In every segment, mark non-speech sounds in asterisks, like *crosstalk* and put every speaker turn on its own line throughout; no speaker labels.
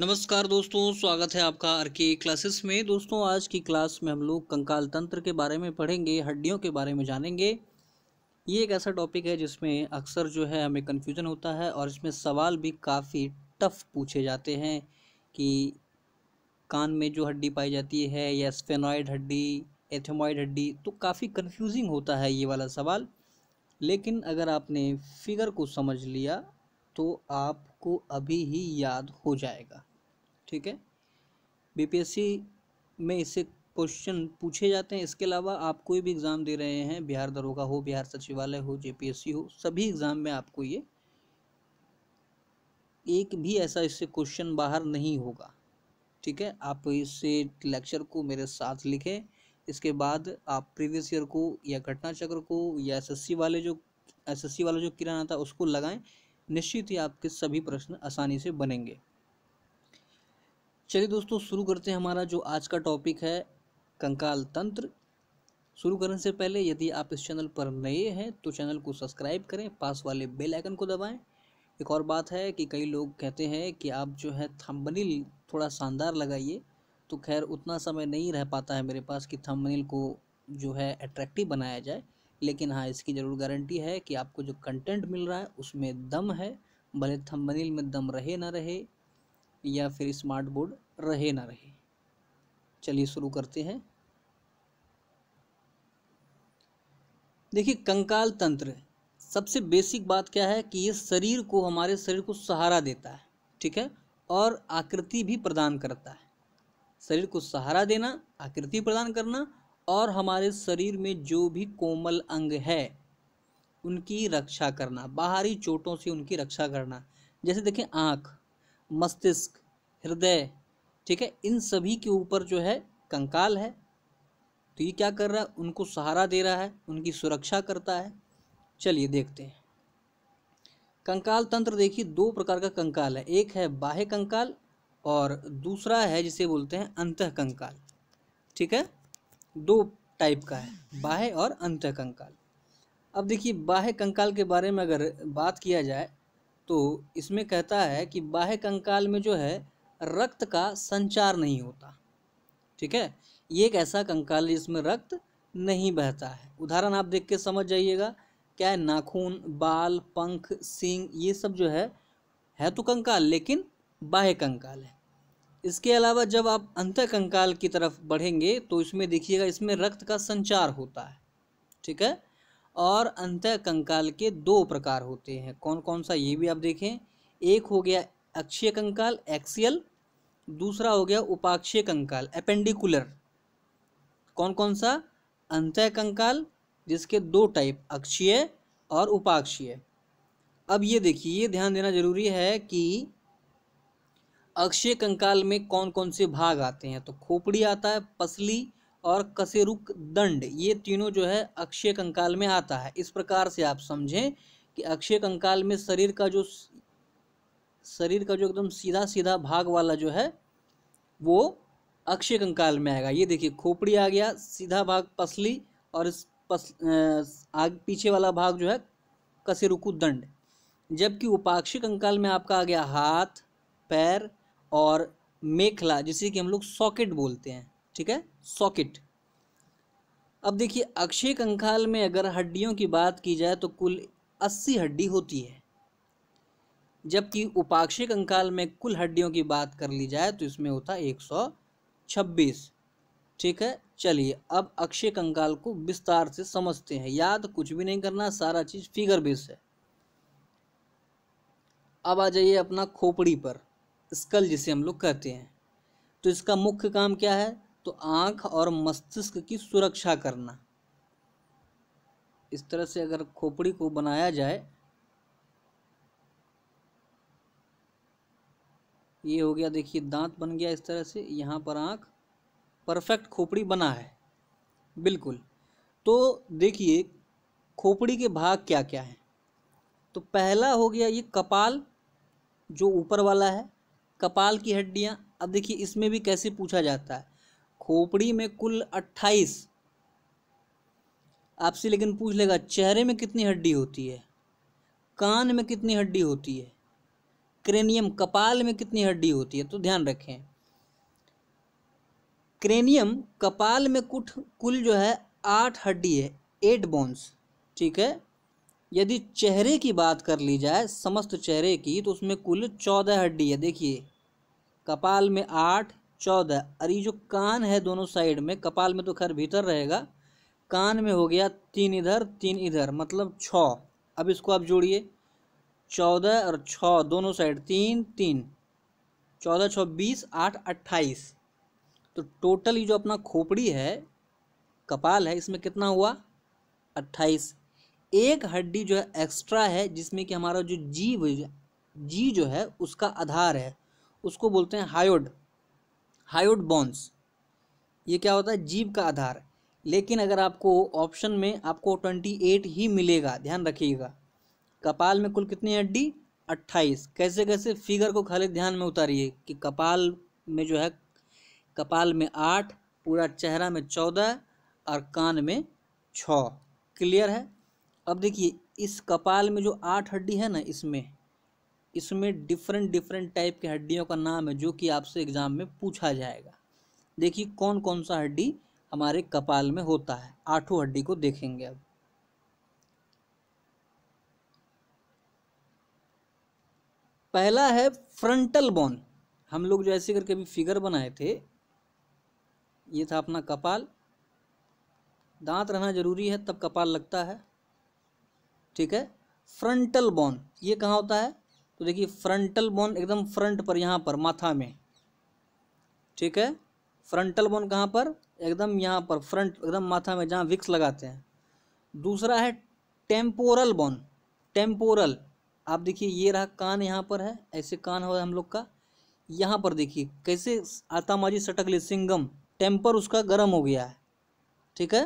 नमस्कार दोस्तों स्वागत है आपका आर के क्लासेस में दोस्तों आज की क्लास में हम लोग कंकाल तंत्र के बारे में पढ़ेंगे हड्डियों के बारे में जानेंगे ये एक ऐसा टॉपिक है जिसमें अक्सर जो है हमें कन्फ्यूज़न होता है और इसमें सवाल भी काफ़ी टफ पूछे जाते हैं कि कान में जो हड्डी पाई जाती है या स्फेनॉइड हड्डी एथेमॉइड हड्डी तो काफ़ी कन्फ्यूजिंग होता है ये वाला सवाल लेकिन अगर आपने फिगर को समझ लिया तो आपको अभी ही याद हो जाएगा ठीक है बीपीएससी में इससे क्वेश्चन पूछे जाते हैं इसके अलावा आप कोई भी एग्ज़ाम दे रहे हैं बिहार दरोगा हो बिहार सचिवालय हो जेपीएससी हो सभी एग्ज़ाम में आपको ये एक भी ऐसा इससे क्वेश्चन बाहर नहीं होगा ठीक है आप इससे लेक्चर को मेरे साथ लिखें इसके बाद आप प्रीवियस ईयर को या घटना चक्र को या एसएससी वाले जो एसएससी वाला जो किराना था उसको लगाएं निश्चित ही आपके सभी प्रश्न आसानी से बनेंगे चलिए दोस्तों शुरू करते हैं हमारा जो आज का टॉपिक है कंकाल तंत्र शुरू करने से पहले यदि आप इस चैनल पर नए हैं तो चैनल को सब्सक्राइब करें पास वाले बेल आइकन को दबाएं एक और बात है कि कई लोग कहते हैं कि आप जो है थंबनेल थोड़ा शानदार लगाइए तो खैर उतना समय नहीं रह पाता है मेरे पास कि थंबनेल को जो है अट्रैक्टिव बनाया जाए लेकिन हाँ इसकी ज़रूर गारंटी है कि आपको जो कंटेंट मिल रहा है उसमें दम है भले थंबनेल में दम रहे ना रहे या फिर स्मार्ट बोर्ड रहे ना रहे चलिए शुरू करते हैं देखिए कंकाल तंत्र सबसे बेसिक बात क्या है कि ये शरीर को हमारे शरीर को सहारा देता है ठीक है और आकृति भी प्रदान करता है शरीर को सहारा देना आकृति प्रदान करना और हमारे शरीर में जो भी कोमल अंग है उनकी रक्षा करना बाहरी चोटों से उनकी रक्षा करना जैसे देखें आँख मस्तिष्क हृदय ठीक है इन सभी के ऊपर जो है कंकाल है तो ये क्या कर रहा है उनको सहारा दे रहा है उनकी सुरक्षा करता है चलिए देखते हैं कंकाल तंत्र देखिए दो प्रकार का कंकाल है एक है बाह्य कंकाल और दूसरा है जिसे बोलते हैं अंत कंकाल ठीक है दो टाइप का है बाह्य और अंत कंकाल अब देखिए बाह्य कंकाल के बारे में अगर बात किया जाए तो इसमें कहता है कि बाह्य कंकाल में जो है रक्त का संचार नहीं होता ठीक है ये एक ऐसा कंकाल है जिसमें रक्त नहीं बहता है उदाहरण आप देख के समझ जाइएगा क्या है नाखून बाल पंख सिंग ये सब जो है है तो कंकाल लेकिन बाह्य कंकाल है इसके अलावा जब आप अंत कंकाल की तरफ बढ़ेंगे तो इसमें देखिएगा इसमें रक्त का संचार होता है ठीक है और अंत कंकाल के दो प्रकार होते हैं कौन कौन सा ये भी आप देखें एक हो गया अक्षीय कंकाल एक्सियल दूसरा हो गया उपाक्षीय कंकाल अपेंडिकुलर कौन कौन सा अंत कंकाल जिसके दो टाइप अक्षीय और उपाक्षीय अब ये देखिए ध्यान देना जरूरी है कि अक्षय कंकाल में कौन कौन से भाग आते हैं तो खोपड़ी आता है पसली और कसेरुक दंड ये तीनों जो है अक्षय कंकाल में आता है इस प्रकार से आप समझें कि अक्षय कंकाल में शरीर का जो शरीर का जो एकदम सीधा सीधा भाग वाला जो है वो अक्षय कंकाल में आएगा ये देखिए खोपड़ी आ गया सीधा भाग पसली और इस पस आग पीछे वाला भाग जो है कसेरुकु दंड जबकि उपाक्षी कंकाल में आपका आ गया हाथ पैर और मेखला जिसे कि हम लोग सॉकेट बोलते हैं ठीक है सॉकेट अब देखिए अक्षय कंकाल में अगर हड्डियों की बात की जाए तो कुल अस्सी हड्डी होती है जबकि उपाक्षय कंकाल में कुल हड्डियों की बात कर ली जाए तो इसमें होता है एक सौ छब्बीस ठीक है चलिए अब अक्षय कंकाल को विस्तार से समझते हैं याद कुछ भी नहीं करना सारा चीज़ फिगर बेस है अब आ जाइए अपना खोपड़ी पर स्कल जिसे हम लोग कहते हैं तो इसका मुख्य काम क्या है तो आँख और मस्तिष्क की सुरक्षा करना इस तरह से अगर खोपड़ी को बनाया जाए ये हो गया देखिए दांत बन गया इस तरह से यहाँ पर आँख परफेक्ट खोपड़ी बना है बिल्कुल तो देखिए खोपड़ी के भाग क्या क्या हैं तो पहला हो गया ये कपाल जो ऊपर वाला है कपाल की हड्डियाँ अब देखिए इसमें भी कैसे पूछा जाता है खोपड़ी में कुल अट्ठाईस आपसे लेकिन पूछ लेगा चेहरे में कितनी हड्डी होती है कान में कितनी हड्डी होती है क्रेनियम कपाल में कितनी हड्डी होती है तो ध्यान रखें क्रेनियम कपाल में कुट कुल जो है आठ हड्डी है एट बोन्स ठीक है यदि चेहरे की बात कर ली जाए समस्त चेहरे की तो उसमें कुल चौदह हड्डी है देखिए कपाल में आठ चौदह और ये जो कान है दोनों साइड में कपाल में तो खैर भीतर रहेगा कान में हो गया तीन इधर तीन इधर मतलब छ अब इसको आप जोड़िए चौदह और छ दोनों साइड तीन तीन चौदह छः बीस आठ अट्ठाईस तो टोटल ये जो अपना खोपड़ी है कपाल है इसमें कितना हुआ अट्ठाईस एक हड्डी जो है एक्स्ट्रा है जिसमें कि हमारा जो जीव जी जो है उसका आधार है उसको बोलते हैं हायोड हायोड बॉन्स ये क्या होता है जीव का आधार लेकिन अगर आपको ऑप्शन में आपको ट्वेंटी एट ही मिलेगा ध्यान रखिएगा कपाल में कुल कितनी हड्डी अट्ठाईस कैसे कैसे फिगर को खाली ध्यान में उतारिए कि कपाल में जो है कपाल में आठ पूरा चेहरा में चौदह और कान में छ क्लियर है अब देखिए इस कपाल में जो आठ हड्डी है ना इसमें इसमें डिफरेंट डिफरेंट टाइप के हड्डियों का नाम है जो कि आपसे एग्ज़ाम में पूछा जाएगा देखिए कौन कौन सा हड्डी हमारे कपाल में होता है आठों हड्डी को देखेंगे अब पहला है फ्रंटल बोन हम लोग जो ऐसे करके अभी फिगर बनाए थे ये था अपना कपाल दांत रहना जरूरी है तब कपाल लगता है ठीक है फ्रंटल बोन ये कहाँ होता है तो देखिए फ्रंटल बोन एकदम फ्रंट पर यहाँ पर माथा में ठीक है फ्रंटल बोन कहाँ पर एकदम यहाँ पर फ्रंट एकदम माथा में जहाँ विक्स लगाते हैं दूसरा है टेम्पोरल बोन टेम्पोरल आप देखिए ये रहा कान यहाँ पर है ऐसे कान हो हम लोग का यहाँ पर देखिए कैसे आतामाजी सटक ली सिंगम टेम्पर उसका गर्म हो गया है ठीक है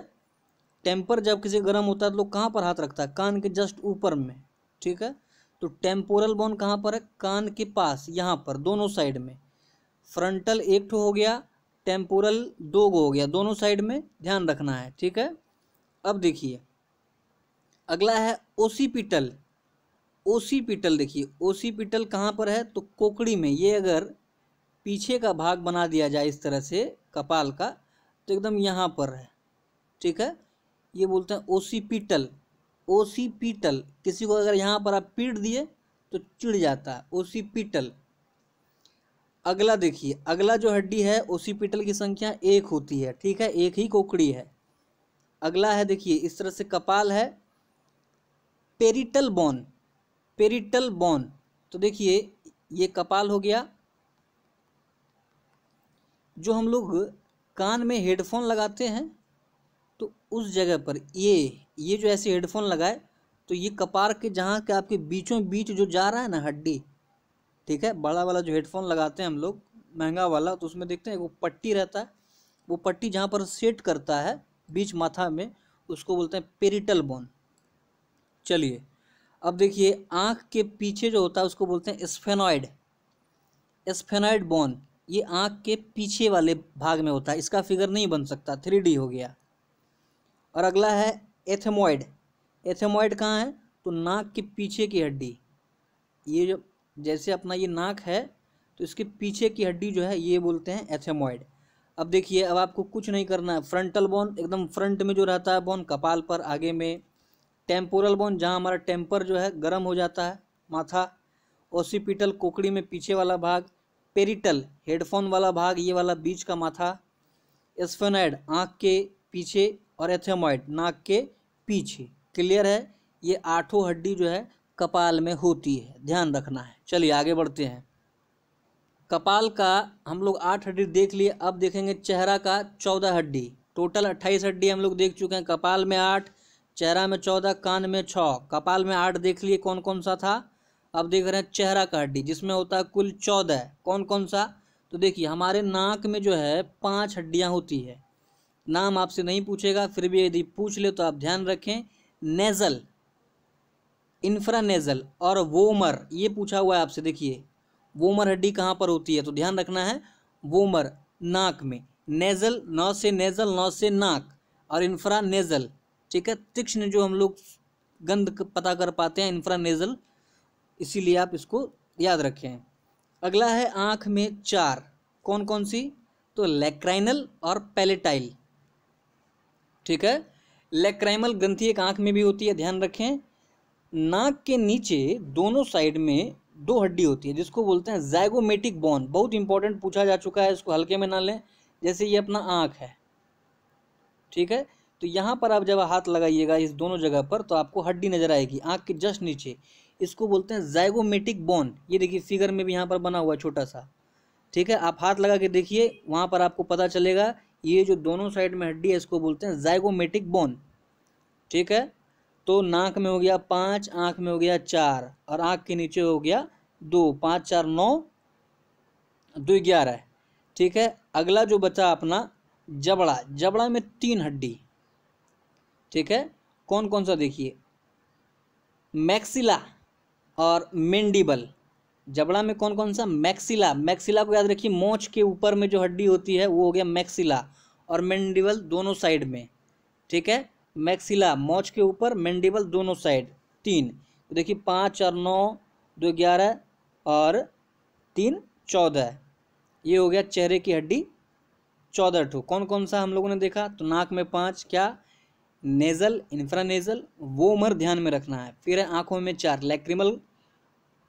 टेम्पर जब किसी गर्म होता है तो लोग कहाँ पर हाथ रखता है कान के जस्ट ऊपर में ठीक है तो टेम्पोरल बोन कहाँ पर है कान के पास यहाँ पर दोनों साइड में फ्रंटल एक ठो हो गया टेम्पोरल दो गो हो गया दोनों साइड में ध्यान रखना है ठीक है अब देखिए अगला है ओसीपिटल ओसीपिटल देखिए ओसीपिटल कहाँ पर है तो कोकड़ी में ये अगर पीछे का भाग बना दिया जाए इस तरह से कपाल का तो एकदम यहाँ पर है ठीक है ये बोलते हैं ओसीपिटल ओसी पीटल किसी को अगर यहाँ पर आप पीट दिए तो चिड़ जाता है ओसी पीटल अगला देखिए अगला जो हड्डी है ओसी पीटल की संख्या एक होती है ठीक है एक ही कोकड़ी है अगला है देखिए इस तरह से कपाल है पेरिटल बॉन पेरिटल बॉन तो देखिए ये कपाल हो गया जो हम लोग कान में हेडफोन लगाते हैं उस जगह पर ये ये जो ऐसे हेडफोन लगाए तो ये कपार के जहाँ के आपके बीचों बीच जो जा रहा है ना हड्डी ठीक है बड़ा वाला जो हेडफोन लगाते हैं हम लोग महंगा वाला तो उसमें देखते हैं वो पट्टी रहता है वो पट्टी जहाँ पर सेट करता है बीच माथा में उसको बोलते हैं पेरिटल बोन चलिए अब देखिए आँख के पीछे जो होता है उसको बोलते हैं स्फेनॉइड स्फेनॉइड बोन ये आँख के पीछे वाले भाग में होता है इसका फिगर नहीं बन सकता थ्री हो गया और अगला है एथेमॉइड एथेमॉइड कहाँ है तो नाक के पीछे की हड्डी ये जो जैसे अपना ये नाक है तो इसके पीछे की हड्डी जो है ये बोलते हैं एथेमॉइड अब देखिए अब आपको कुछ नहीं करना है फ्रंटल बोन एकदम फ्रंट में जो रहता है बोन कपाल पर आगे में टेम्पोरल बोन जहाँ हमारा टेम्पर जो है गर्म हो जाता है माथा ओसीपिटल कोकड़ी में पीछे वाला भाग पेरिटल हेडफोन वाला भाग ये वाला बीच का माथा एस्फेनाइड आँख के पीछे और एथेमॉइड नाक के पीछे क्लियर है ये आठों हड्डी जो है कपाल में होती है ध्यान रखना है चलिए आगे बढ़ते हैं कपाल का हम लोग आठ हड्डी देख लिए अब देखेंगे चेहरा का चौदह हड्डी टोटल अट्ठाईस हड्डी हम लोग देख चुके हैं कपाल में आठ चेहरा में चौदह कान में छः कपाल में आठ देख लिए कौन कौन सा था अब देख रहे हैं चेहरा का हड्डी जिसमें होता है कुल चौदह कौन कौन सा तो देखिए हमारे नाक में जो है पाँच हड्डियाँ होती है नाम आपसे नहीं पूछेगा फिर भी यदि पूछ ले तो आप ध्यान रखें नेज़ल इन्फ्रानेज़ल और वोमर ये पूछा हुआ है आपसे देखिए वोमर हड्डी कहाँ पर होती है तो ध्यान रखना है वोमर नाक में नेज़ल नौ से नेज़ल नौ से नाक और इन्फ्रानेजल ठीक है तीक्ष्ण जो हम लोग गंध पता कर पाते हैं इन्फ्रानेजल इसीलिए आप इसको याद रखें अगला है आँख में चार कौन कौन सी तो लेक्राइनल और पैलेटाइल ठीक है लेक्राइमल ग्रंथि एक आँख में भी होती है ध्यान रखें नाक के नीचे दोनों साइड में दो हड्डी होती है जिसको बोलते हैं जैगोमेटिक बॉन बहुत इंपॉर्टेंट पूछा जा चुका है इसको हल्के में ना लें जैसे ये अपना आँख है ठीक है तो यहाँ पर आप जब हाथ लगाइएगा इस दोनों जगह पर तो आपको हड्डी नजर आएगी आँख के जस्ट नीचे इसको बोलते हैं जैगोमेटिक बॉन ये देखिए फिगर में भी यहाँ पर बना हुआ है छोटा सा ठीक है आप हाथ लगा के देखिए वहाँ पर आपको पता चलेगा ये जो दोनों साइड में हड्डी है इसको बोलते हैं जाइगोमेटिक बोन ठीक है तो नाक में हो गया पाँच आँख में हो गया चार और आँख के नीचे हो गया दो पाँच चार नौ दो ग्यारह ठीक है अगला जो बचा अपना जबड़ा जबड़ा में तीन हड्डी ठीक है कौन कौन सा देखिए मैक्सिला और मेंडिबल जबड़ा में कौन कौन सा मैक्सिला मैक्सिला को याद रखिए मोच के ऊपर में जो हड्डी होती है वो हो गया मैक्सिला और मैंडिबल दोनों साइड में ठीक है मैक्सिला मोच के ऊपर मैंडिबल दोनों साइड तीन तो देखिए पाँच और नौ दो ग्यारह और तीन चौदह ये हो गया चेहरे की हड्डी चौदह ठो कौन कौन सा हम लोगों ने देखा तो नाक में पाँच क्या नेज़ल इन्फ्रानेज़ल वो उम्र ध्यान में रखना है फिर है आँखों में चार लेक्रिमल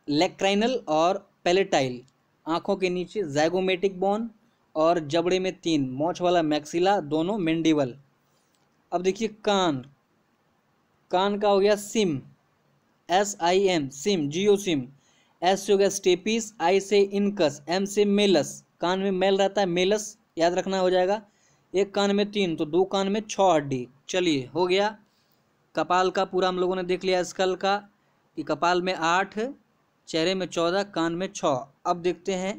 लेक्राइनल और पेलेटाइल आँखों के नीचे जैगोमेटिक बॉन और जबड़े में तीन मोछ वाला मैक्सिला दोनों मेंडिबल अब देखिए कान कान का हो गया sim S I M sim Jio sim S से हो गया स्टेपिस आई से इनकस एम से मेलस कान में मेल रहता है मेलस याद रखना हो जाएगा एक कान में तीन तो दो कान में छः हड्डी चलिए हो गया कपाल का पूरा हम लोगों ने देख लिया स्कल का कि कपाल में आठ चेहरे में चौदह कान में छः अब देखते हैं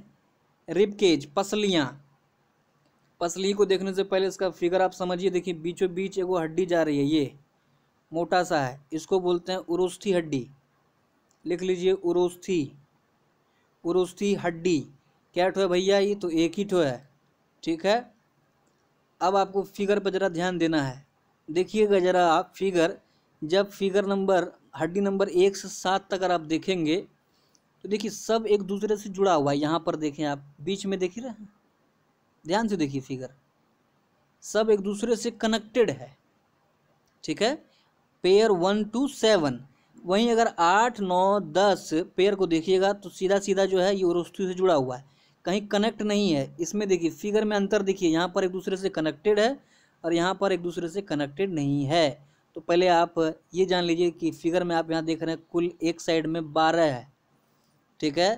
रिबकेज पसलियाँ पसली को देखने से पहले इसका फिगर आप समझिए देखिए बीचों बीच एगो हड्डी जा रही है ये मोटा सा है इसको बोलते हैं उरोस्थी हड्डी लिख लीजिए उरोस्थी उरोस्थी हड्डी क्या ठो है भैया ये तो एक ही ठो है ठीक है अब आपको फिगर पर ज़रा ध्यान देना है देखिएगा ज़रा आप फिगर जब फिगर नंबर हड्डी नंबर एक से सात तक अगर आप देखेंगे तो देखिए सब एक दूसरे से जुड़ा हुआ है यहाँ पर देखें आप बीच में देख ही रहे हैं ध्यान से देखिए फिगर सब एक दूसरे से कनेक्टेड है ठीक है पेयर वन टू सेवन वहीं अगर आठ नौ दस पेयर को देखिएगा तो सीधा सीधा जो है ये उर्वस्तु से जुड़ा हुआ है कहीं कनेक्ट नहीं है इसमें देखिए फिगर में अंतर देखिए यहाँ पर एक दूसरे से कनेक्टेड है और यहाँ पर एक दूसरे से कनेक्टेड नहीं है तो पहले आप ये जान लीजिए कि फिगर में आप यहाँ देख रहे हैं कुल एक साइड में बारह है ठीक है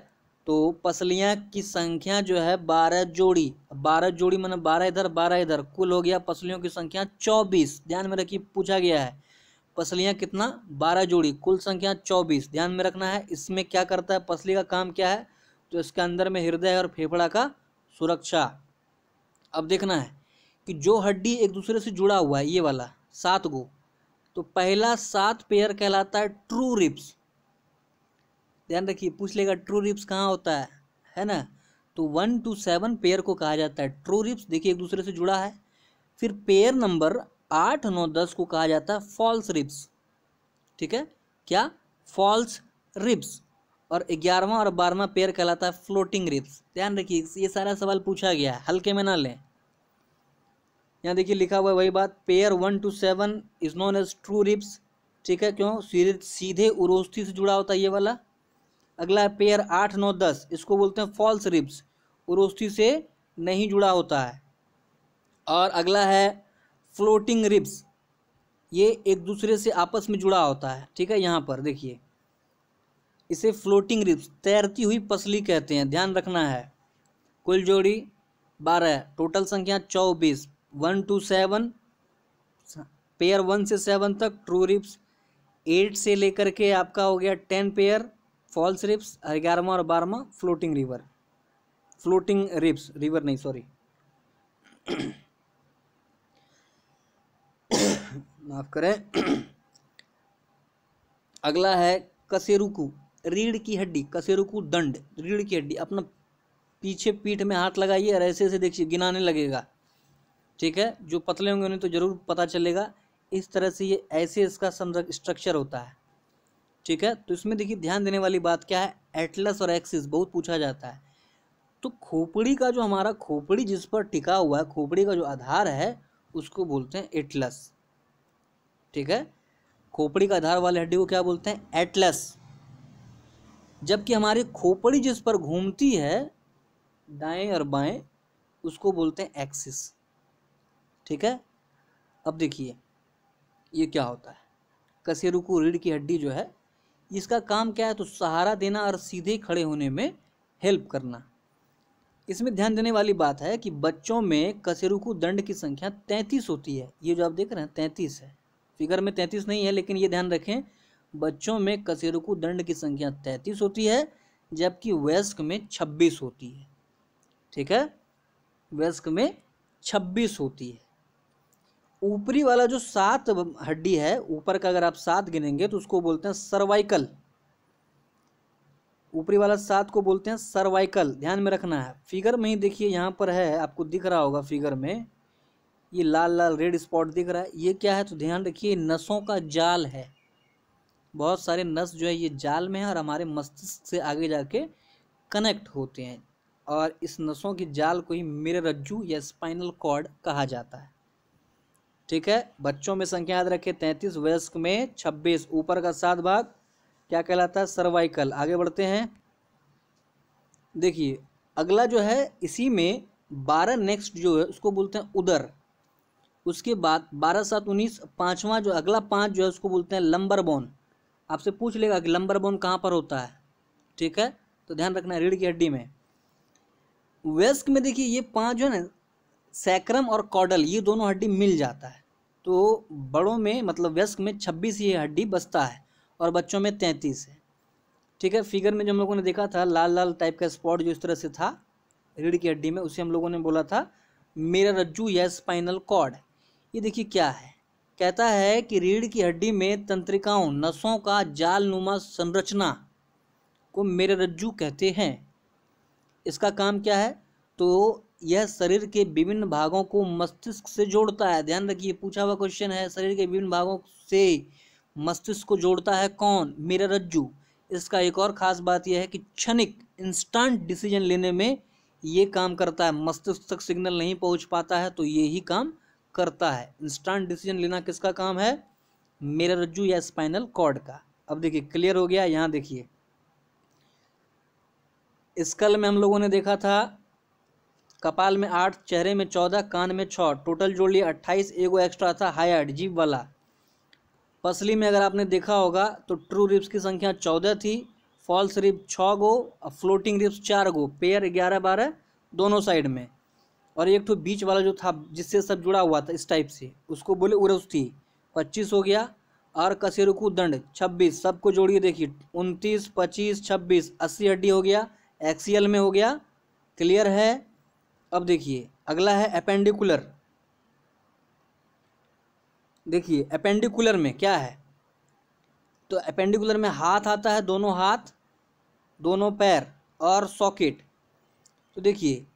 तो पसलियाँ की संख्या जो है बारह जोड़ी बारह जोड़ी मैंने बारह इधर बारह इधर कुल हो गया पसलियों की संख्या चौबीस ध्यान में रखिए पूछा गया है पसलियाँ कितना बारह जोड़ी कुल संख्या चौबीस ध्यान में रखना है इसमें क्या करता है पसली का काम क्या है तो इसके अंदर में हृदय और फेफड़ा का सुरक्षा अब देखना है कि जो हड्डी एक दूसरे से जुड़ा हुआ है ये वाला सात गो तो पहला सात पेयर कहलाता है ट्रू रिप्स ध्यान रखिए पूछ लेगा ट्रू रिप्स कहाँ होता है है ना तो वन टू सेवन पेयर को कहा जाता है ट्रू रिप्स देखिए एक दूसरे से जुड़ा है फिर पेयर नंबर आठ नौ दस को कहा जाता है फॉल्स रिप्स ठीक है क्या फॉल्स रिप्स और ग्यारहवा और बारहवा पेयर कहलाता है फ्लोटिंग रिप्स ध्यान रखिए ये सारा सवाल पूछा गया है हल्के में ना लें यहाँ देखिए लिखा हुआ है वही बात pair one to seven is known as true ribs ठीक है क्यों सीधे उरोस्थी से जुड़ा होता है ये वाला अगला है पेयर आठ नौ दस इसको बोलते हैं फॉल्स रिब्स उरोस्थी से नहीं जुड़ा होता है और अगला है फ्लोटिंग रिब्स ये एक दूसरे से आपस में जुड़ा होता है ठीक है यहाँ पर देखिए इसे फ्लोटिंग रिब्स तैरती हुई पसली कहते हैं ध्यान रखना है कुल जोड़ी बारह टोटल संख्या चौबीस one to seven pair one से सेवन तक ट्रू रिप्स एट से लेकर के आपका हो गया टेन पेयर फॉल्स रिप्स ग्यारहवा और बारहवा floating river floating ribs river नहीं सॉरी माफ करें *coughs* अगला है कसेरुकू रीढ़ की हड्डी कसेरुकू दंड रीढ़ की हड्डी अपना पीछे पीठ में हाथ लगाइए और ऐसे ऐसे देखिए गिनाने लगेगा ठीक है जो पतले होंगे उन्हें तो जरूर पता चलेगा इस तरह से ये ऐसे इसका समझ स्ट्रक्चर होता है ठीक है तो इसमें देखिए ध्यान देने वाली बात क्या है एटलस और एक्सिस बहुत पूछा जाता है तो खोपड़ी का जो हमारा खोपड़ी जिस पर टिका हुआ है खोपड़ी का जो आधार है उसको बोलते हैं एटलस ठीक है खोपड़ी का आधार वाली हड्डी को क्या बोलते हैं एटलस जबकि हमारी खोपड़ी जिस पर घूमती है दाएं और बाएं उसको बोलते हैं एक्सिस ठीक है अब देखिए ये क्या होता है कसेरुकू रीढ़ की हड्डी जो है इसका काम क्या है तो सहारा देना और सीधे खड़े होने में हेल्प करना इसमें ध्यान देने वाली बात है कि बच्चों में कसेरुकू दंड की संख्या तैंतीस होती है ये जो आप देख रहे हैं तैंतीस है फिगर में तैंतीस नहीं है लेकिन ये ध्यान रखें बच्चों में कसेरुकू दंड की संख्या तैंतीस होती है जबकि वयस्क में छब्बीस होती है ठीक है वयस्क में छब्बीस होती है ऊपरी वाला जो सात हड्डी है ऊपर का अगर आप सात गिनेंगे तो उसको बोलते हैं सर्वाइकल ऊपरी वाला सात को बोलते हैं सर्वाइकल ध्यान में रखना है फिगर में ही देखिए यहाँ पर है आपको दिख रहा होगा फिगर में ये लाल लाल रेड स्पॉट दिख रहा है ये क्या है तो ध्यान रखिए नसों का जाल है बहुत सारे नस जो है ये जाल में है और हमारे मस्तिष्क से आगे जाके कनेक्ट होते हैं और इस नसों की जाल को ही मेरे रज्जू या स्पाइनल कॉर्ड कहा जाता है ठीक है बच्चों में संख्या याद रखें तैंतीस वयस्क में छब्बीस ऊपर का सात भाग क्या कहलाता है सर्वाइकल आगे बढ़ते हैं देखिए अगला जो है इसी में बारह नेक्स्ट जो है उसको बोलते हैं उदर उसके बाद बारह सात उन्नीस पाँचवा जो अगला पाँच जो है उसको बोलते हैं लंबर बोन आपसे पूछ लेगा कि लंबर बोन कहाँ पर होता है ठीक है तो ध्यान रखना रीढ़ की हड्डी में वेस्क में देखिए ये पाँच जो है ना सैक्रम और कॉडल ये दोनों हड्डी मिल जाता है तो बड़ों में मतलब व्यस्क में छब्बीस ये हड्डी बसता है और बच्चों में तैंतीस है ठीक है फिगर में जो हम लोगों ने देखा था लाल लाल टाइप का स्पॉट जो इस तरह से था रीढ़ की हड्डी में उसे हम लोगों ने बोला था मेरा रज्जू या स्पाइनल कॉर्ड ये देखिए क्या है कहता है कि रीढ़ की हड्डी में तंत्रिकाओं नसों का जाल नुमा संरचना को मेरा रज्जू कहते हैं इसका काम क्या है तो यह शरीर के विभिन्न भागों को मस्तिष्क से जोड़ता है ध्यान रखिए पूछा हुआ क्वेश्चन है शरीर के विभिन्न भागों से मस्तिष्क को जोड़ता है कौन मेरा रज्जू इसका एक और ख़ास बात यह है कि क्षणिक इंस्टेंट डिसीजन लेने में ये काम करता है मस्तिष्क तक सिग्नल नहीं पहुंच पाता है तो ये ही काम करता है इंस्टेंट डिसीजन लेना किसका काम है मेरा रज्जू या स्पाइनल कॉर्ड का अब देखिए क्लियर हो गया यहाँ देखिए स्कल में हम लोगों ने देखा था कपाल में आठ चेहरे में चौदह कान में छः टोटल जोड़ लिया अट्ठाईस एगो एक्स्ट्रा था हायर्ड जीव वाला पसली में अगर आपने देखा होगा तो ट्रू रिप्स की संख्या चौदह थी फॉल्स रिप छः गो और फ्लोटिंग रिप्स चार गो पेयर ग्यारह बारह दोनों साइड में और एक तो बीच वाला जो था जिससे सब जुड़ा हुआ था इस टाइप से उसको बोले उरस थी पच्चीस हो गया और कसेरुकू दंड छब्बीस सबको जोड़िए देखिए उनतीस पच्चीस छब्बीस अस्सी हड्डी हो गया एक्सीएल में हो गया क्लियर है अब देखिए अगला है अपेंडिकुलर देखिए अपेंडिकुलर में क्या है तो अपेंडिकुलर में हाथ आता है दोनों हाथ दोनों पैर और सॉकेट तो देखिए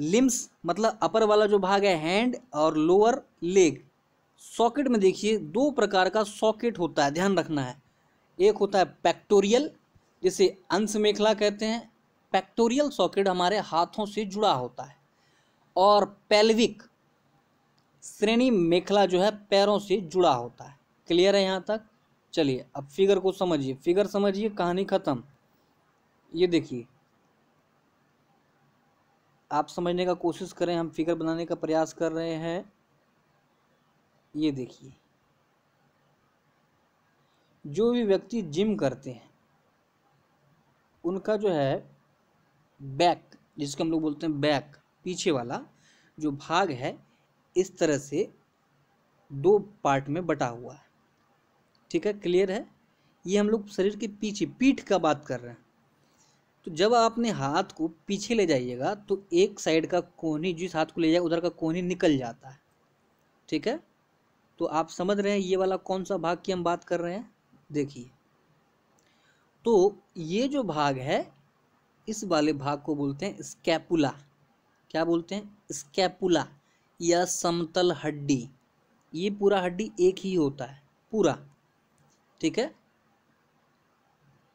लिम्स मतलब अपर वाला जो भाग है हैंड और लोअर लेग सॉकेट में देखिए दो प्रकार का सॉकेट होता है ध्यान रखना है एक होता है पैक्टोरियल जिसे अंश मेखला कहते हैं पैक्टोरियल सॉकेट हमारे हाथों से जुड़ा होता है और पेल्विक श्रेणी मेखला जो है पैरों से जुड़ा होता है क्लियर है यहाँ तक चलिए अब फिगर को समझिए फिगर समझिए कहानी ख़त्म ये देखिए आप समझने का कोशिश करें हम फिगर बनाने का प्रयास कर रहे हैं ये देखिए जो भी व्यक्ति जिम करते हैं उनका जो है बैक जिसको हम लोग बोलते हैं बैक पीछे वाला जो भाग है इस तरह से दो पार्ट में बटा हुआ है ठीक है क्लियर है ये हम लोग शरीर के पीछे पीठ का बात कर रहे हैं तो जब आप अपने हाथ को पीछे ले जाइएगा तो एक साइड का कोहनी जिस हाथ को ले जाएगा उधर का कोहनी निकल जाता है ठीक है तो आप समझ रहे हैं ये वाला कौन सा भाग की हम बात कर रहे हैं देखिए तो ये जो भाग है इस वाले भाग को बोलते हैं स्कैपुला क्या बोलते हैं स्कैपुला या समतल हड्डी ये पूरा हड्डी एक ही होता है पूरा ठीक है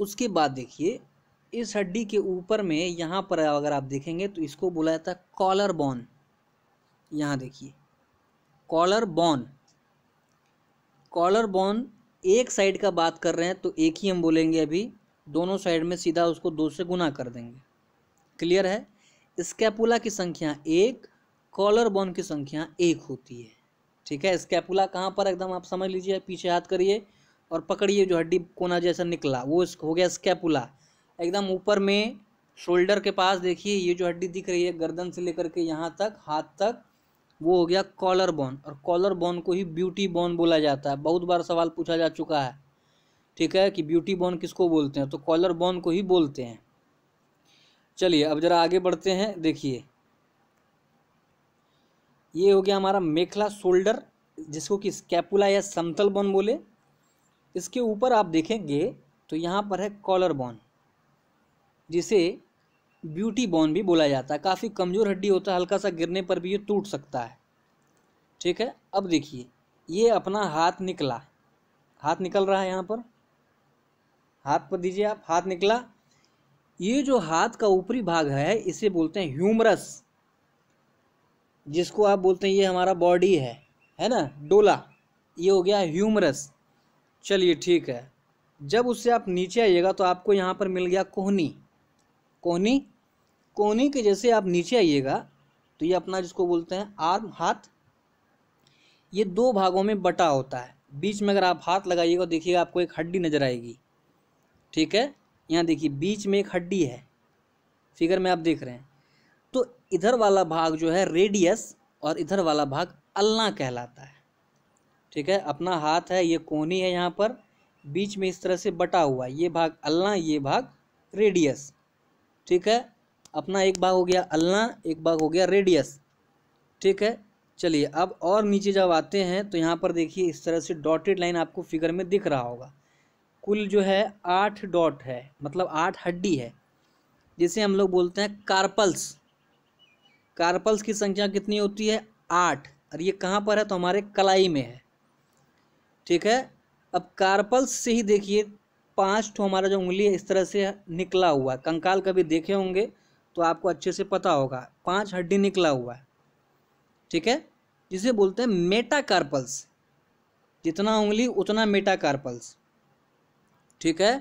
उसके बाद देखिए इस हड्डी के ऊपर में यहाँ पर अगर आप देखेंगे तो इसको बोला जाता है कॉलर बॉन यहाँ देखिए कॉलर बॉन कॉलर बॉन एक साइड का बात कर रहे हैं तो एक ही हम बोलेंगे अभी दोनों साइड में सीधा उसको दो से गुना कर देंगे क्लियर है स्कैपुला की संख्या एक कॉलर बोन की संख्या एक होती है ठीक है स्कैपुला कहाँ पर एकदम आप समझ लीजिए पीछे हाथ करिए और पकड़िए जो हड्डी कोना जैसा निकला वो हो गया स्कैपुला एकदम ऊपर में शोल्डर के पास देखिए ये जो हड्डी दिख रही है गर्दन से लेकर के यहाँ तक हाथ तक वो हो गया कॉलर बोन और कॉलर बोन को ही ब्यूटी बोन बोला जाता है बहुत बार सवाल पूछा जा चुका है ठीक है कि ब्यूटी बॉन किसको बोलते हैं तो कॉलर बॉन को ही बोलते हैं चलिए अब ज़रा आगे बढ़ते हैं देखिए ये हो गया हमारा मेखला शोल्डर जिसको कि स्कैपुला या समतल बॉन बोले इसके ऊपर आप देखेंगे तो यहाँ पर है कॉलर बॉन जिसे ब्यूटी बॉन भी बोला जाता है काफ़ी कमज़ोर हड्डी होता है हल्का सा गिरने पर भी ये टूट सकता है ठीक है अब देखिए ये अपना हाथ निकला हाथ निकल रहा है यहाँ पर हाथ पर दीजिए आप हाथ निकला ये जो हाथ का ऊपरी भाग है इसे बोलते हैं ह्यूमरस जिसको आप बोलते हैं ये हमारा बॉडी है है ना डोला ये हो गया ह्यूमरस चलिए ठीक है जब उससे आप नीचे आइएगा तो आपको यहाँ पर मिल गया कोहनी कोहनी कोहनी के जैसे आप नीचे आइएगा तो ये अपना जिसको बोलते हैं आर्म हाथ ये दो भागों में बटा होता है बीच में अगर आप हाथ लगाइएगा देखिएगा आपको एक हड्डी नज़र आएगी ठीक है यहाँ देखिए बीच में एक हड्डी है फिगर में आप देख रहे हैं तो इधर वाला भाग जो है रेडियस और इधर वाला भाग अल्ला कहलाता है ठीक है अपना हाथ है ये कोनी है यहाँ पर बीच में इस तरह से बटा हुआ है ये भाग अल्ला ये भाग रेडियस ठीक है अपना एक भाग हो गया अल्ला एक भाग हो गया रेडियस ठीक है चलिए अब और नीचे जब आते हैं तो यहाँ पर देखिए इस तरह से डॉटेड लाइन आपको फिगर में दिख रहा होगा कुल जो है आठ डॉट है मतलब आठ हड्डी है जिसे हम लोग बोलते हैं कार्पल्स कार्पल्स की संख्या कितनी होती है आठ और ये कहाँ पर है तो हमारे कलाई में है ठीक है अब कार्पल्स से ही देखिए पाँच तो हमारा जो उंगली है इस तरह से निकला हुआ है कंकाल कभी देखे होंगे तो आपको अच्छे से पता होगा पाँच हड्डी निकला हुआ है ठीक है जिसे बोलते हैं मेटाकार्पल्स जितना उंगली उतना मेटाकार्पल्स ठीक है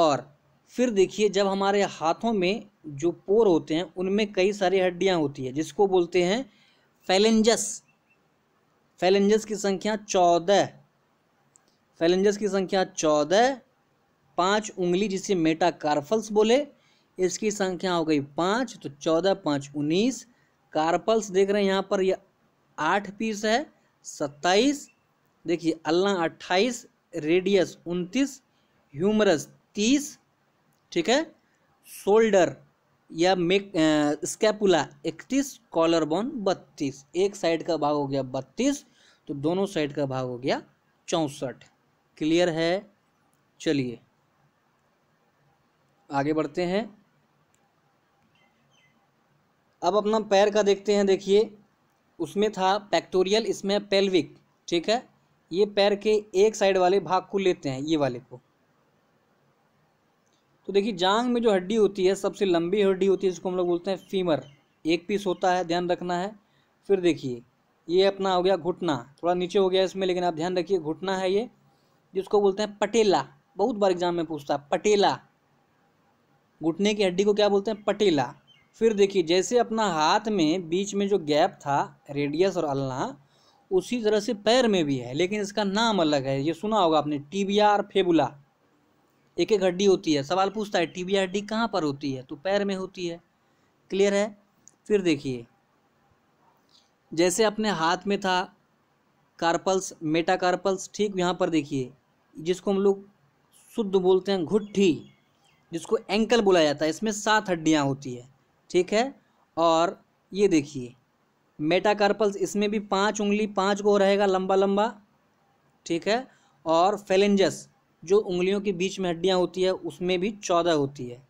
और फिर देखिए जब हमारे हाथों में जो पोर होते हैं उनमें कई सारी हड्डियां होती है जिसको बोलते हैं फैलेंजस फैलेंजस की संख्या चौदह फैलेंजस की संख्या चौदह पाँच उंगली जिसे कार्पल्स बोले इसकी संख्या हो गई पाँच तो चौदह पाँच उन्नीस कार्पल्स देख रहे हैं यहाँ पर यह आठ पीस है सत्ताईस देखिए अल्ला अट्ठाईस रेडियस उनतीस ह्यूमरस तीस ठीक है शोल्डर या मेक स्कैपुला इकतीस कॉलर बोन बत्तीस एक साइड का भाग हो गया बत्तीस तो दोनों साइड का भाग हो गया चौंसठ क्लियर है चलिए आगे बढ़ते हैं अब अपना पैर का देखते हैं देखिए उसमें था पैक्टोरियल इसमें पेल्विक ठीक है ये पैर के एक साइड वाले भाग को लेते हैं ये वाले को तो देखिए जांग में जो हड्डी होती है सबसे लंबी हड्डी होती है जिसको हम लोग बोलते हैं फीमर एक पीस होता है ध्यान रखना है फिर देखिए ये अपना हो गया घुटना थोड़ा नीचे हो गया इसमें लेकिन आप ध्यान रखिए घुटना है ये जिसको बोलते हैं पटेला बहुत बार एग्जाम में पूछता है पटेला घुटने की हड्डी को क्या बोलते हैं पटेला फिर देखिए जैसे अपना हाथ में बीच में जो गैप था रेडियस और अल्ला उसी तरह से पैर में भी है लेकिन इसका नाम अलग है ये सुना होगा आपने टीबिया और फेबुला एक एक हड्डी होती है सवाल पूछता है टीबी हड्डी कहाँ पर होती है तो पैर में होती है क्लियर है फिर देखिए जैसे अपने हाथ में था कार्पल्स मेटाकार्पल्स ठीक यहाँ पर देखिए जिसको हम लोग शुद्ध बोलते हैं घुट्ठी जिसको एंकल बोला जाता है इसमें सात हड्डियाँ होती है ठीक है और ये देखिए मेटाकार्पल्स इसमें भी पांच उंगली पांच को रहेगा लंबा लंबा ठीक है और फेलेंजस जो उंगलियों के बीच में हड्डियाँ होती है उसमें भी चौदह होती है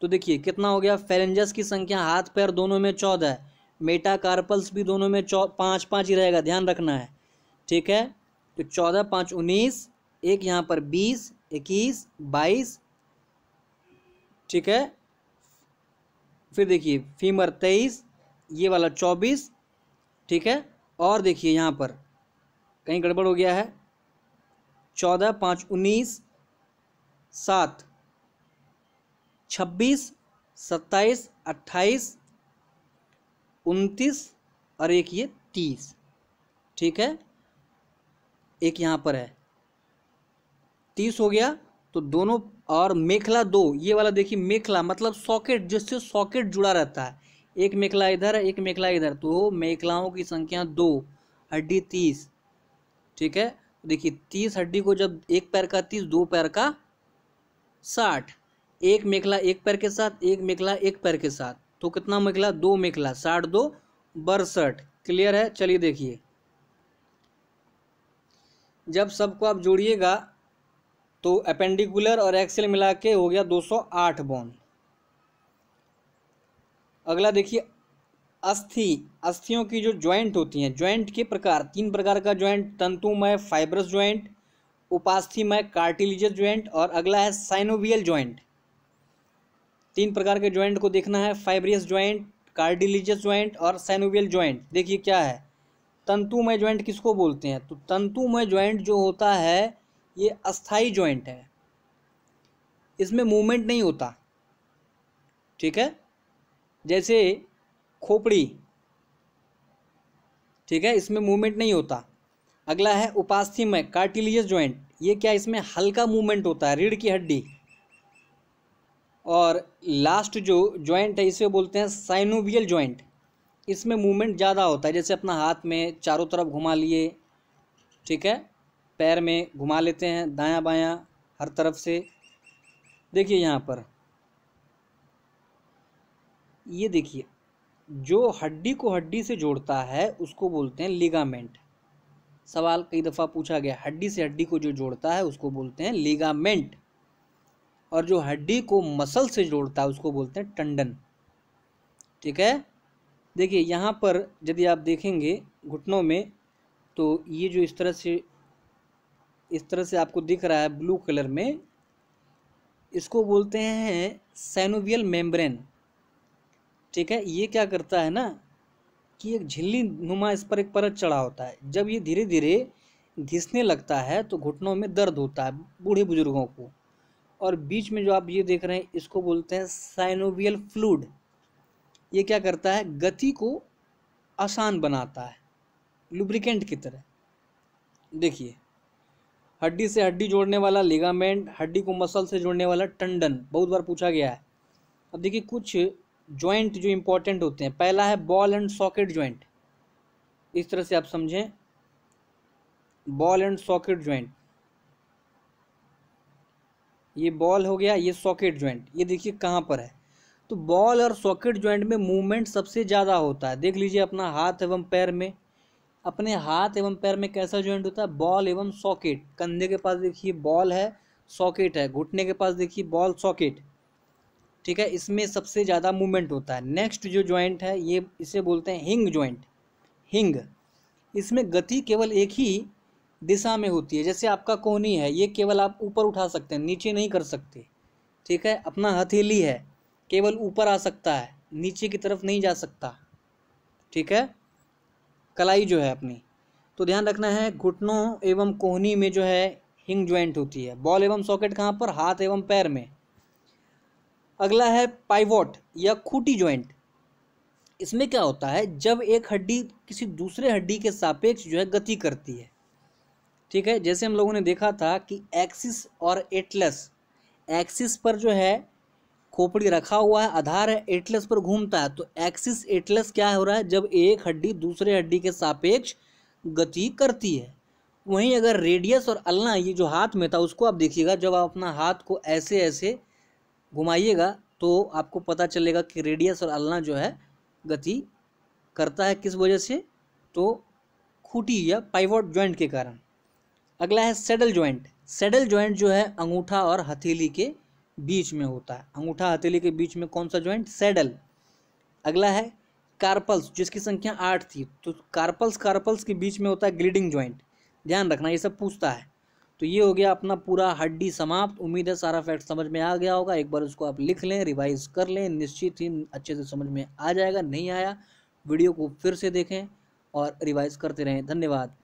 तो देखिए कितना हो गया फेरेंजस की संख्या हाथ पैर दोनों में चौदह है मेटाकार्पल्स भी दोनों में चौ पाँच पाँच ही रहेगा ध्यान रखना है ठीक है तो चौदह पाँच उन्नीस एक यहाँ पर बीस इक्कीस बाईस ठीक है फिर देखिए फीमर तेईस ये वाला चौबीस ठीक है और देखिए यहाँ पर कहीं गड़बड़ हो गया है चौदह पाँच उन्नीस सात छब्बीस सत्ताईस अट्ठाईस उनतीस और एक ये तीस ठीक है एक यहाँ पर है तीस हो गया तो दोनों और मेखला दो ये वाला देखिए मेखला मतलब सॉकेट जिससे सॉकेट जुड़ा रहता है एक मेखला इधर है एक मेखला इधर तो मेखलाओं की संख्या दो हड्डी तीस ठीक है देखिए तीस हड्डी को जब एक पैर का तीस दो पैर का साठ एक मेखला एक पैर के साथ एक मेखला एक पैर के साथ तो कितना मेखला दो मेखला साठ दो बरसठ क्लियर है चलिए देखिए जब सबको आप जोड़िएगा तो अपेंडिकुलर और एक्सेल मिला के हो गया 208 बॉन अगला देखिए अस्थि अस्थियों की जो ज्वाइंट होती हैं ज्वाइंट के प्रकार तीन प्रकार का ज्वाइंट तंतुमय फाइब्रस ज्वाइंट उपास्थिमय कार्टिलिजस ज्वाइंट और अगला है साइनोवियल ज्वाइंट तीन प्रकार के ज्वाइंट को देखना है फाइब्रियस ज्वाइंट कार्डिलिजस ज्वाइंट और साइनोवियल ज्वाइंट देखिए क्या है तंतुमय ज्वाइंट किसको बोलते हैं तो तंतुमय ज्वाइंट जो होता है ये अस्थाई ज्वाइंट है इसमें मूवमेंट नहीं होता ठीक है जैसे खोपड़ी ठीक है इसमें मूवमेंट नहीं होता अगला है उपास्थि में कार्टिलियस ज्वाइंट ये क्या इसमें हल्का मूवमेंट होता है रीढ़ की हड्डी और लास्ट जो ज्वाइंट है इसे बोलते हैं साइनोवियल ज्वाइंट इसमें मूवमेंट ज़्यादा होता है जैसे अपना हाथ में चारों तरफ घुमा लिए ठीक है पैर में घुमा लेते हैं दायां बायां हर तरफ से देखिए यहाँ पर ये देखिए जो हड्डी को हड्डी से जोड़ता है उसको बोलते हैं लिगामेंट सवाल कई दफ़ा पूछा गया हड्डी से हड्डी को जो जोड़ता है उसको बोलते हैं लिगामेंट और जो हड्डी को मसल से जोड़ता है उसको बोलते हैं टंडन ठीक है देखिए यहाँ पर यदि आप देखेंगे घुटनों में तो ये जो इस तरह से इस तरह से आपको दिख रहा है ब्लू कलर में इसको बोलते हैं सैनोवियल मेम्ब्रेन ठीक है ये क्या करता है ना कि एक झिल्ली नुमा इस पर एक परत चढ़ा होता है जब ये धीरे धीरे घिसने लगता है तो घुटनों में दर्द होता है बूढ़े बुजुर्गों को और बीच में जो आप ये देख रहे हैं इसको बोलते हैं साइनोवियल फ्लूड ये क्या करता है गति को आसान बनाता है लुब्रिकेंट की तरह देखिए हड्डी से हड्डी जोड़ने वाला लिगामेंट हड्डी को मसल से जोड़ने वाला टंडन बहुत बार पूछा गया है अब देखिए कुछ ज्वाइंट जो इम्पोर्टेंट होते हैं पहला है बॉल एंड सॉकेट ज्वाइंट इस तरह से आप समझें बॉल एंड सॉकेट ज्वाइंट ये बॉल हो गया ये सॉकेट ज्वाइंट ये देखिए कहाँ पर है तो बॉल और सॉकेट ज्वाइंट में मूवमेंट सबसे ज़्यादा होता है देख लीजिए अपना हाथ एवं पैर में अपने हाथ एवं पैर में कैसा ज्वाइंट होता है बॉल एवं सॉकेट कंधे के पास देखिए बॉल है सॉकेट है घुटने के पास देखिए बॉल सॉकेट ठीक है इसमें सबसे ज़्यादा मूवमेंट होता है नेक्स्ट जो ज्वाइंट है ये इसे बोलते हैं हिंग ज्वाइंट हिंग इसमें गति केवल एक ही दिशा में होती है जैसे आपका कोहनी है ये केवल आप ऊपर उठा सकते हैं नीचे नहीं कर सकते ठीक है अपना हथेली है केवल ऊपर आ सकता है नीचे की तरफ नहीं जा सकता ठीक है कलाई जो है अपनी तो ध्यान रखना है घुटनों एवं कोहनी में जो है हिंग ज्वाइंट होती है बॉल एवं सॉकेट कहाँ पर हाथ एवं पैर में अगला है पाइवॉट या खूटी जॉइंट इसमें क्या होता है जब एक हड्डी किसी दूसरे हड्डी के सापेक्ष जो है गति करती है ठीक है जैसे हम लोगों ने देखा था कि एक्सिस और एटलस एक्सिस पर जो है खोपड़ी रखा हुआ है आधार है एटलस पर घूमता है तो एक्सिस एटलस क्या हो रहा है जब एक हड्डी दूसरे हड्डी के सापेक्ष गति करती है वहीं अगर रेडियस और अलना ये जो हाथ में था उसको आप देखिएगा जब आप अपना हाथ को ऐसे ऐसे घुमाइएगा तो आपको पता चलेगा कि रेडियस और अलना जो है गति करता है किस वजह से तो खूटी या पाइवोट ज्वाइंट के कारण अगला है सेडल ज्वाइंट सेडल ज्वाइंट जो है अंगूठा और हथेली के बीच में होता है अंगूठा हथेली के बीच में कौन सा ज्वाइंट सेडल अगला है कार्पल्स जिसकी संख्या आठ थी तो कार्पल्स कार्पल्स के बीच में होता है ग्लीडिंग ज्वाइंट ध्यान रखना ये सब पूछता है तो ये हो गया अपना पूरा हड्डी समाप्त उम्मीद है सारा फैक्ट समझ में आ गया होगा एक बार उसको आप लिख लें रिवाइज कर लें निश्चित ही अच्छे से समझ में आ जाएगा नहीं आया वीडियो को फिर से देखें और रिवाइज करते रहें धन्यवाद